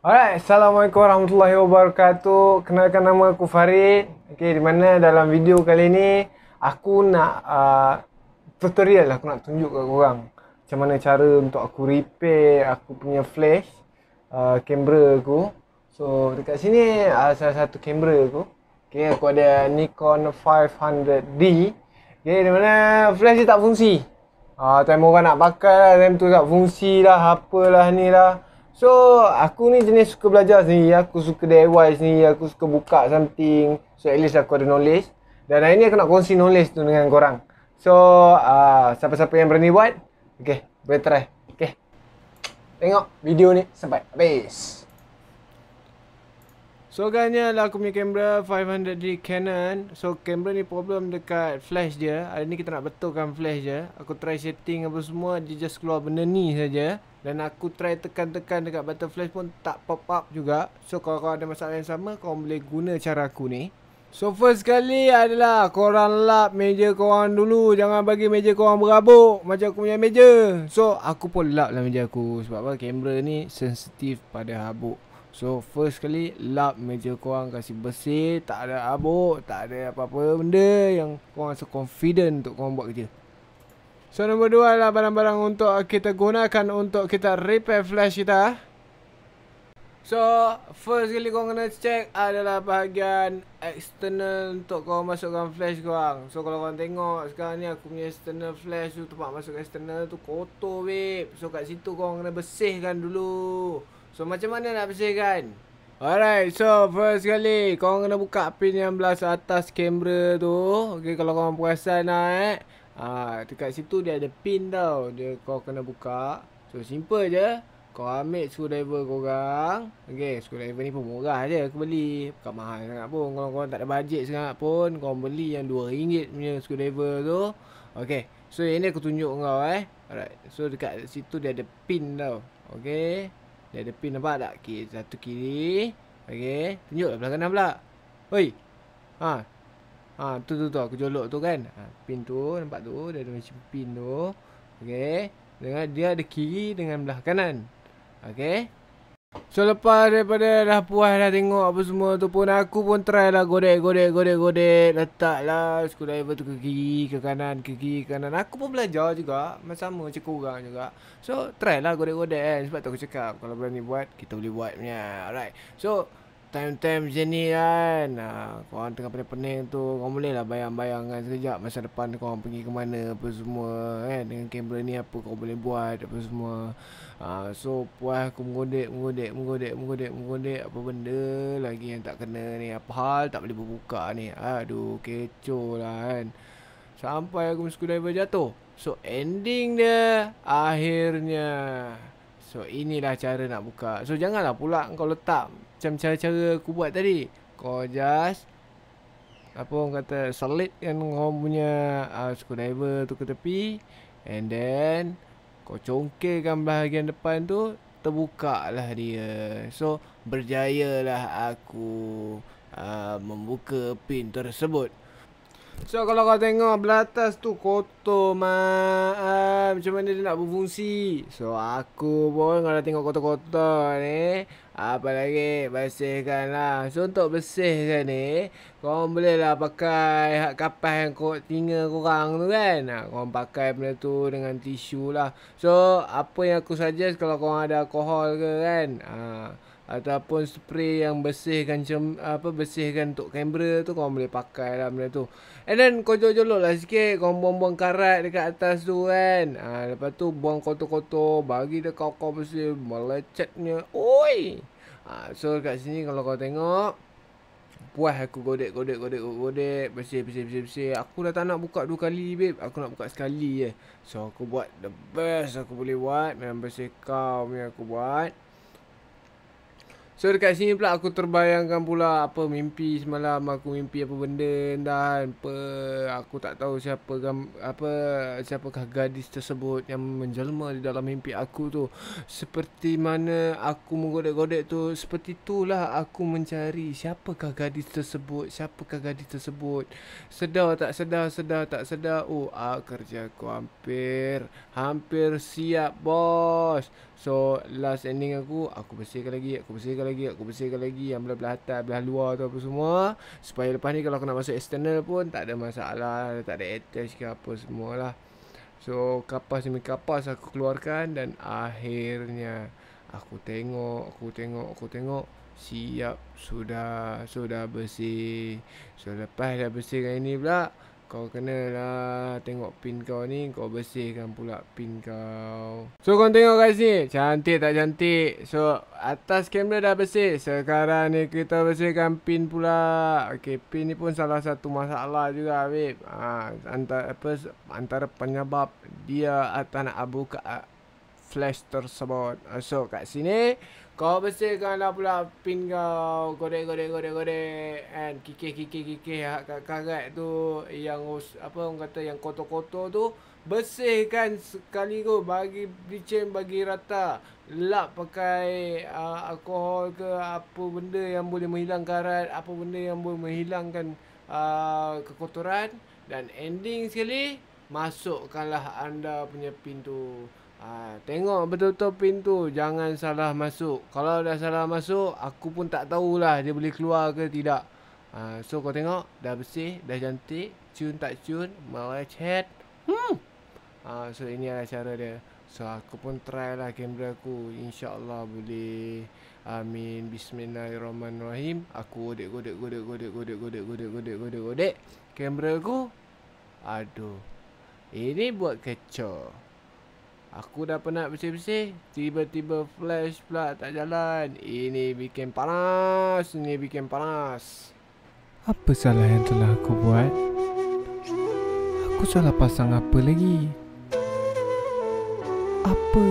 Alright, Assalamualaikum warahmatullahi wabarakatuh Kenalkan nama aku Farid Okay, di mana dalam video kali ni Aku nak uh, Tutorial lah, aku nak tunjuk kat korang Macam mana cara untuk aku repair Aku punya flash uh, Kamera uh, aku So, dekat sini uh, salah satu kamera aku Okay, aku ada Nikon 500D Okay, di mana flash dia tak fungsi uh, Time orang nak pakai lah, time tu tak fungsi lah Apalah ni lah So aku ni jenis suka belajar sendiri Aku suka DIY sendiri Aku suka buka something So at least aku ada knowledge Dan hari ni aku nak kongsi knowledge tu dengan korang So uh, siapa-siapa yang berani buat Okay boleh try Okay Tengok video ni sampai habis So agaknya lah aku punya kamera 500D Canon So kamera ni problem dekat flash dia Hari ni kita nak betulkan flash dia Aku try setting apa semua Dia just keluar benda ni saja. Dan aku try tekan-tekan dekat button flash pun tak pop up juga So kalau korang ada masalah yang sama kau boleh guna cara aku ni So first sekali adalah Korang lap meja korang dulu Jangan bagi meja korang berabuk Macam aku punya meja So aku pun lap lah meja aku Sebab apa kamera ni sensitif pada habuk So first kali lap meja kau korang kasi bersih Tak ada abuk Tak ada apa-apa benda yang kau rasa confident untuk kau buat kerja So nombor dua adalah barang-barang untuk kita gunakan untuk kita repair flash kita So first kali kau kena check adalah bahagian external untuk kau masukkan flash kau korang So kalau kau tengok sekarang ni aku punya external flash tu tempat masuk external tu kotor babe So kat situ kau kena bersihkan dulu So macam mana nak bersihkan? Alright, so first kali kau kena buka pin yang belas atas kamera tu. Okey, kalau kau korang perasan lah eh. Ah, dekat situ dia ada pin tau. Dia kau kena buka. So simple je. Kau ambil screwdriver korang. Okey, screwdriver ni pun murah je aku beli. Bukan mahal sangat pun. Kalau kau tak ada bajet sangat pun, kau beli yang RM2 punya screwdriver tu. Okey. So ini aku tunjuk kau eh. Alright. So dekat situ dia ada pin tau. Okey. Dia ada pin nampak tak? Okay, satu kiri. okey, Tunjuklah belah kanan pula. Oi. Ha. Ha, tu tu tu. Aku jolok tu kan. Ha, pin tu nampak tu. Dia ada macam pin tu. Okay. Dengan dia ada kiri dengan belah kanan. okey. So lepas daripada dah puas dah tengok apa semua tu pun aku pun try lah godek godek godek godek letaklah screwdriver tu ke kiri ke kanan ke kiri ke kanan aku pun belajar juga macam sama macam kurang juga so try lah godek godek kan eh. sebab tu aku cakap kalau berani buat kita boleh buat punya alright so time-time macam ni kan ha, Korang tengah pening-pening tu Korang boleh lah bayang-bayangkan sekejap Masa depan korang pergi ke mana apa semua kan Dengan kamera ni apa korang boleh buat apa semua ha, So puas aku menggodek, menggodek, menggodek, menggodek, menggodek Apa benda lagi yang tak kena ni Apa hal tak boleh berbuka ni Aduh kecoh lah kan Sampai aku musuh driver jatuh So ending dia akhirnya So inilah cara nak buka So janganlah pula kau letak macam cara-cara aku buat tadi kau just apa orang kata selitkan kau punya uh, screwdriver tu ke tepi and then kau congkirkan bahagian depan tu terbuka lah dia so berjayalah aku uh, membuka pin tersebut So kalau kau tengok belah atas tu kotor mak uh, Macam mana dia nak berfungsi So aku pun kalau tengok kotor-kotor ni apa lagi bersihkan lah So untuk bersihkan ni Korang boleh lah pakai hak kapas yang kor tinga korang tu kan ha, Korang pakai benda tu dengan tisu lah So apa yang aku suggest kalau korang ada alkohol ke kan Haa ataupun spray yang bersihkan cem, apa bersihkan untuk kamera tu kau boleh pakai lah benda tu and then kau jolok-jolok lah sikit kau buang-buang karat dekat atas tu kan ha, lepas tu buang kotor-kotor bagi dia kau kau bersih melecetnya oi ha, so kat sini kalau kau tengok Puas aku godek godek godek godek, godek. Bersih, bersih bersih bersih Aku dah tak nak buka dua kali babe Aku nak buka sekali je So aku buat the best aku boleh buat Memang bersih kau punya aku buat So dekat sini pula aku terbayangkan pula apa mimpi semalam aku mimpi apa benda dan apa aku tak tahu siapa gam, apa siapakah gadis tersebut yang menjelma di dalam mimpi aku tu. Seperti mana aku menggodek-godek tu seperti itulah aku mencari siapakah gadis tersebut, siapakah gadis tersebut. Sedar tak sedar, sedar tak sedar. Oh, ah, kerja aku hampir hampir siap bos. So last ending aku aku bersihkan lagi, aku bersihkan lagi lagi Aku bersihkan lagi Yang belah-belah atas Belah luar tu apa semua Supaya lepas ni Kalau aku nak masuk external pun Tak ada masalah Tak ada attach ke apa lah So kapas demi kapas aku keluarkan Dan akhirnya Aku tengok Aku tengok Aku tengok Siap Sudah Sudah bersih So lepas dah bersihkan ini pula kau kena lah tengok pin kau ni Kau bersihkan pula pin kau So kau tengok kat sini Cantik tak cantik So atas kamera dah bersih Sekarang ni kita bersihkan pin pula Okay pin ni pun salah satu masalah juga Habib ha, antara, apa, antara penyebab dia tak nak buka uh, flash tersebut So kat sini kau bersihkanlah pula pin kau. Korek, korek, korek, korek. And kikik, kikik, kikik. Kat karat tu. Yang apa orang kata yang kotor-kotor tu. Bersihkan sekali tu. Bagi bleaching, bagi rata. Lap pakai uh, alkohol ke. Apa benda yang boleh menghilangkan karat. Apa benda yang boleh menghilangkan uh, kekotoran. Dan ending sekali. Masukkanlah anda punya pin tu. Ha, tengok betul-betul pintu. Jangan salah masuk. Kalau dah salah masuk, aku pun tak tahulah dia boleh keluar ke tidak. Ha, so, kau tengok. Dah bersih, dah cantik. Cun tak cun. malah chat. Hmm. Ha, so, ini adalah cara dia. So, aku pun try lah kamera aku. InsyaAllah boleh. Amin. Bismillahirrahmanirrahim. Aku godek, godek, godek, godek, godek, godek, godek, godek, godek, godek. Kamera aku. Aduh. Ini buat kecoh. Aku dah penat bersih-bersih Tiba-tiba flash pula tak jalan Ini bikin panas Ini bikin panas Apa salah yang telah aku buat? Aku salah pasang apa lagi? Apa?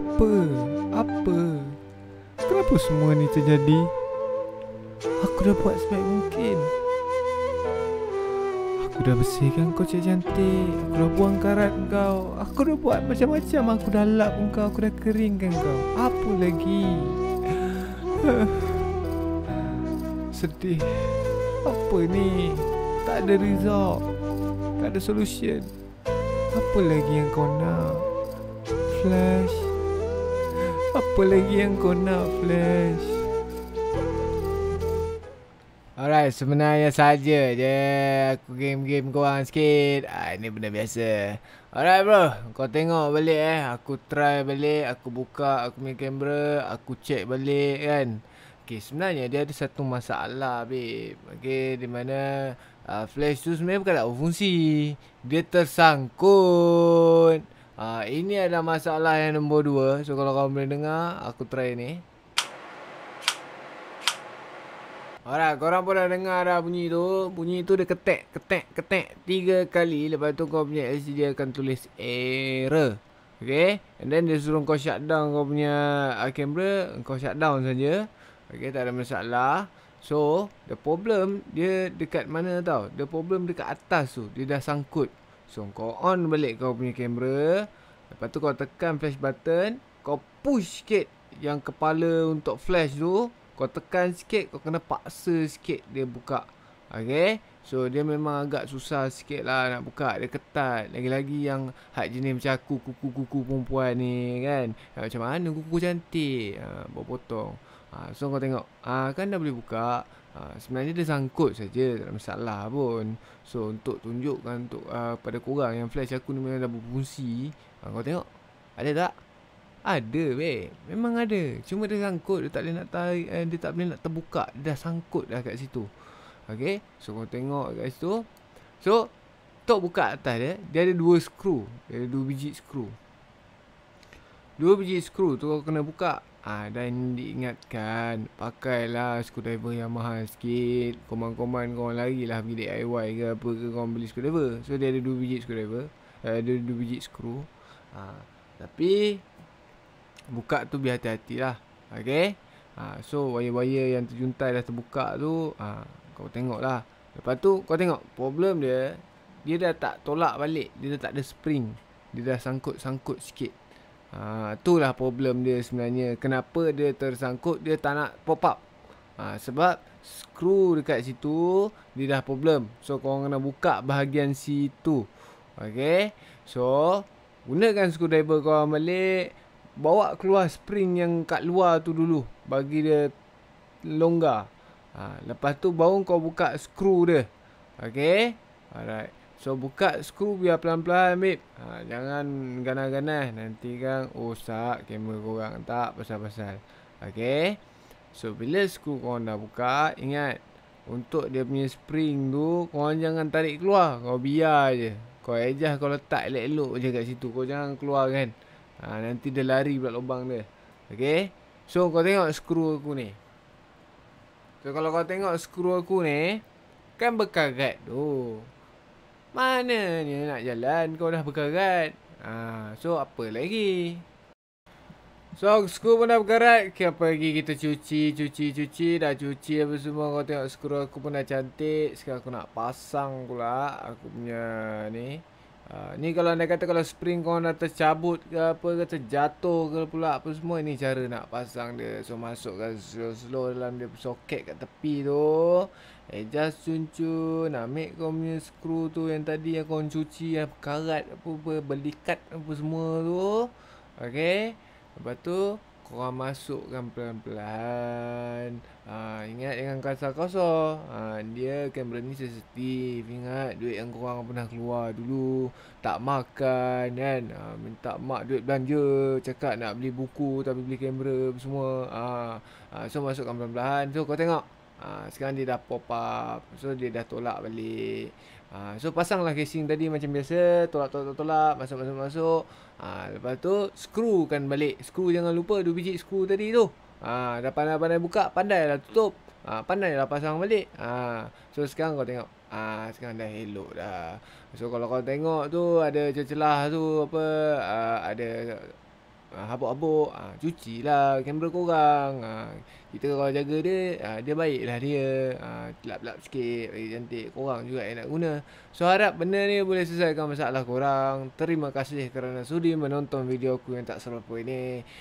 Apa? Apa? Kenapa semua ni terjadi? Aku dah buat sebaik mungkin Aku dah bersihkan kau cik cantik Aku dah buang karat kau Aku dah buat macam-macam Aku dah lap kau Aku dah keringkan kau Apa lagi? Sedih Apa ni? Tak ada result Tak ada solution Apa lagi yang kau nak? Flash Apa lagi yang kau nak Flash? Alright, sebenarnya saja je aku game-game korang sikit. Ah, ini benda biasa. Alright bro, kau tengok balik eh. Aku try balik, aku buka aku punya kamera, aku check balik kan. Okay, sebenarnya dia ada satu masalah babe. Okay, di mana uh, flash tu sebenarnya bukan tak berfungsi. Dia tersangkut. Uh, ini ada masalah yang nombor dua. So, kalau kau boleh dengar, aku try ni. Alright, korang pun dah dengar dah bunyi tu. Bunyi tu dia ketek, ketek, ketek. Tiga kali. Lepas tu kau punya LCD akan tulis error. Okay. And then dia suruh kau shutdown kau punya camera. Uh, kau shutdown saja. Okay, tak ada masalah. So, the problem dia dekat mana tau. The problem dekat atas tu. Dia dah sangkut. So, kau on balik kau punya kamera. Lepas tu kau tekan flash button. Kau push sikit yang kepala untuk flash tu. Kau tekan sikit Kau kena paksa sikit Dia buka Okay So dia memang agak susah sikit lah Nak buka Dia ketat Lagi-lagi yang Hak jenis macam aku Kuku-kuku perempuan ni Kan eh, Macam mana kuku cantik ha, Bawa potong ha, So kau tengok ha, Kan dah boleh buka Ha, sebenarnya dia sangkut saja tak ada masalah pun. So untuk tunjukkan untuk uh, pada korang yang flash aku ni memang dah berfungsi. Ha, kau tengok. Ada tak? Ada weh Memang ada Cuma dia sangkut Dia tak boleh nak tarik eh, Dia tak boleh nak terbuka Dia dah sangkut dah kat situ Okay So kau tengok kat situ So Tok buka atas dia Dia ada dua skru Dia ada dua biji skru Dua biji skru tu kau kena buka Ah ha, Dan diingatkan Pakailah screwdriver yang mahal sikit Komand-komand korang larilah pergi DIY ke apa ke korang beli screwdriver So dia ada dua biji screwdriver eh, Dia ada dua biji skru ha, Tapi Buka tu biar hati-hati lah Okay ha, So wire-wire yang terjuntai dah terbuka tu ha, Kau tengok lah Lepas tu kau tengok Problem dia Dia dah tak tolak balik Dia dah tak ada spring Dia dah sangkut-sangkut sikit ha, Itulah problem dia sebenarnya Kenapa dia tersangkut Dia tak nak pop up ha, Sebab Skru dekat situ Dia dah problem So kau kena buka bahagian situ Okay So Gunakan screwdriver kau balik bawa keluar spring yang kat luar tu dulu bagi dia longgar. Ha, lepas tu baru kau buka skru dia. Okey. Alright. So buka skru biar pelan-pelan mip. Ha, jangan ganas-ganas nanti kan rosak oh, kamera kau orang tak pasal-pasal. Okey. So bila skru kau dah buka, ingat untuk dia punya spring tu kau jangan tarik keluar, kau biar aje. Kau adjust kau letak elok-elok je kat situ. Kau jangan keluar kan ha, Nanti dia lari pula lubang dia Okay So kau tengok skru aku ni So kalau kau tengok skru aku ni Kan berkarat tu Mana ni nak jalan kau dah berkarat ha, So apa lagi So skru pun dah berkarat okay, Apa lagi kita cuci cuci cuci Dah cuci apa semua kau tengok skru aku pun dah cantik Sekarang aku nak pasang pula Aku punya ni Ha, ni kalau anda kata kalau spring kau dah tercabut ke apa ke terjatuh ke pula apa semua ni cara nak pasang dia so masukkan slow slow dalam dia soket kat tepi tu adjust eh, cun cun ambil kau punya skru tu yang tadi yang kau cuci yang karat apa apa berlikat apa semua tu Okay lepas tu korang masukkan pelan-pelan ha, Ingat dengan kasar-kasar ha, Dia kamera ni sensitif Ingat duit yang korang pernah keluar dulu Tak makan kan ha, Minta mak duit belanja Cakap nak beli buku tapi beli kamera semua ha, ha, So masukkan pelan-pelan So kau tengok Ah, sekarang dia dah pop up so dia dah tolak balik uh, so pasanglah casing tadi macam biasa tolak tolak tolak, tolak masuk masuk masuk uh, lepas tu screwkan balik screw jangan lupa dua biji screw tadi tu Ah, ha, dah pandai-pandai buka, pandai lah tutup. Ah, ha, pandailah pasang balik. ha, so sekarang kau tengok. ha, sekarang dah elok dah. So kalau kau tengok tu ada celah tu apa, ha, ada Ah, habuk-habuk ha, ah, cuci lah kamera korang ha, kita kalau jaga dia ha, dia baik lah dia ha, lap-lap sikit bagi cantik korang juga yang nak guna so harap benda ni boleh selesaikan masalah korang terima kasih kerana sudi menonton video aku yang tak serupa ini